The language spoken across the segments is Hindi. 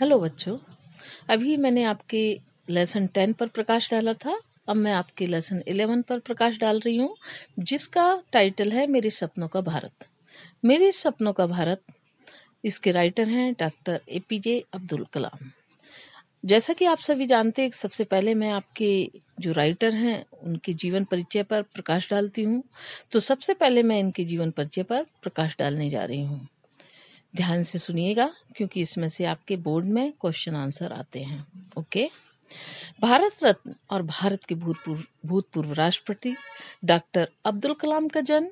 हेलो बच्चों अभी मैंने आपके लेसन टेन पर प्रकाश डाला था अब मैं आपके लेसन इलेवन पर प्रकाश डाल रही हूँ जिसका टाइटल है मेरे सपनों का भारत मेरे सपनों का भारत इसके राइटर हैं doctor A P J Abdul Kalam जैसा कि आप सभी जानते हैं सबसे पहले मैं आपके जो राइटर हैं उनके जीवन परिचय पर प्रकाश डालती हूँ तो सबसे पहले मैं इनके जीवन परिचय पर प्रकाश डालने जा रही हूँ ध्यान से सुनिएगा क्योंकि इसमें से आपके बोर्ड में क्वेश्चन आंसर आते हैं ओके भारत रत्न और भारत के भूतपूर्व राष्ट्रपति डॉक्टर अब्दुल कलाम का जन्म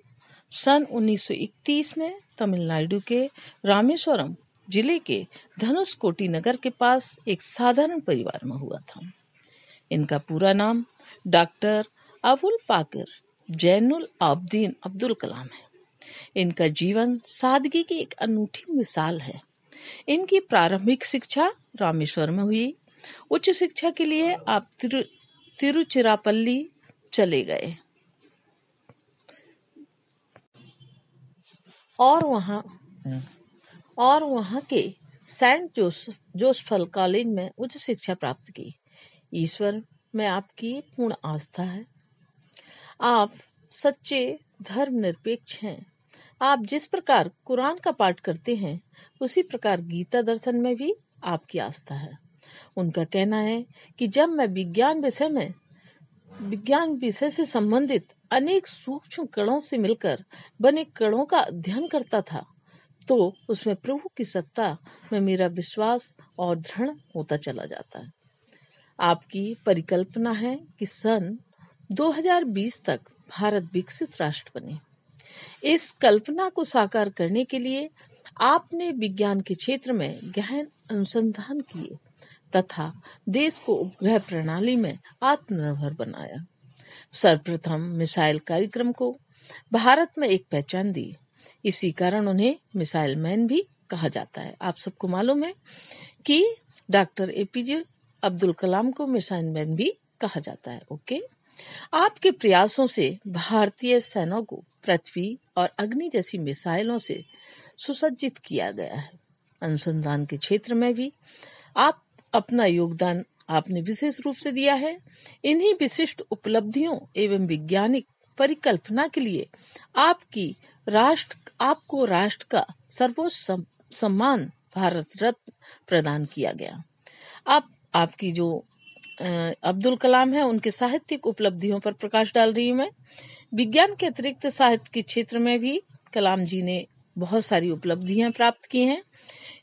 सन 1931 में तमिलनाडु के रामेश्वरम जिले के धनुषकोटी नगर के पास एक साधारण परिवार में हुआ था इनका पूरा नाम डॉक्टर अबुल फाकिर जैनुल आब्दीन अब्दुल कलाम है इनका जीवन सादगी की एक अनूठी मिसाल है इनकी प्रारंभिक शिक्षा रामेश्वर में हुई उच्च शिक्षा के लिए आप तिरु तिरुचिरापल्ली चले गए और वहा और वहाँ के सेंट जोसफ जोसफल कॉलेज में उच्च शिक्षा प्राप्त की ईश्वर में आपकी पूर्ण आस्था है आप सच्चे धर्मनिरपेक्ष हैं आप जिस प्रकार कुरान का पाठ करते हैं उसी प्रकार गीता दर्शन में भी आपकी आस्था है उनका कहना है कि जब मैं विज्ञान विषय में विज्ञान विषय से संबंधित अनेक सूक्ष्म कणों से मिलकर बने कणों का अध्ययन करता था तो उसमें प्रभु की सत्ता में मेरा विश्वास और दृढ़ होता चला जाता है आपकी परिकल्पना है कि सन 2020 तक भारत विकसित राष्ट्र बने इस कल्पना को साकार करने के लिए आपने विज्ञान के क्षेत्र में गहन अनुसंधान किए तथा देश को उपग्रह प्रणाली में आत्मनिर्भर बनाया सर्वप्रथम मिसाइल कार्यक्रम को भारत में एक पहचान दी इसी कारण उन्हें मिसाइल मैन भी कहा जाता है आप सबको मालूम है कि डॉक्टर एपीजे अब्दुल कलाम को मिसाइल मैन भी कहा जाता है ओके आपके प्रयासों से भारतीय सेना को पृथ्वी और अग्नि जैसी मिसाइलों से सुसज्जित किया गया है अनुसंधान के क्षेत्र में भी आप अपना योगदान आपने विशेष रूप से दिया है इन्हीं विशिष्ट उपलब्धियों एवं वैज्ञानिक परिकल्पना के लिए आपकी राष्ट्र आपको राष्ट्र का सर्वोच्च सम्मान भारत रत्न प्रदान किया गया आप आपकी जो अब्दुल कलाम है उनके साहित्यिक उपलब्धियों पर प्रकाश डाल रही हूँ मैं विज्ञान के अतिरिक्त साहित्य के क्षेत्र में भी कलाम जी ने बहुत सारी उपलब्धियां प्राप्त की हैं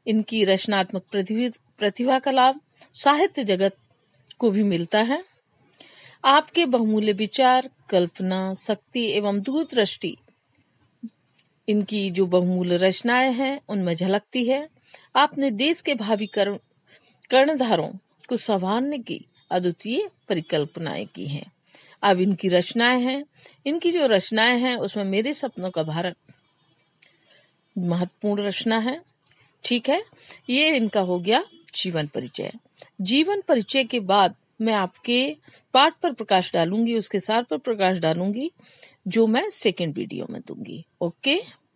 इनकी रचनात्मक प्रतिभा का लाभ साहित्य जगत को भी मिलता है आपके बहुमूल्य विचार कल्पना शक्ति एवं दूरदृष्टि इनकी जो बहुमूल्य रचनाएं हैं उनमें झलकती है आपने देश के भावी कर्णधारों को संवारने की अद्वितीय परिकल्पनाएं की हैं अब इनकी रचनाएं हैं इनकी जो रचनाएं हैं उसमें मेरे सपनों का भारत महत्वपूर्ण रचना है ठीक है ये इनका हो गया जीवन परिचय जीवन परिचय के बाद मैं आपके पाठ पर प्रकाश डालूंगी उसके सार पर प्रकाश डालूंगी जो मैं सेकेंड वीडियो में दूंगी ओके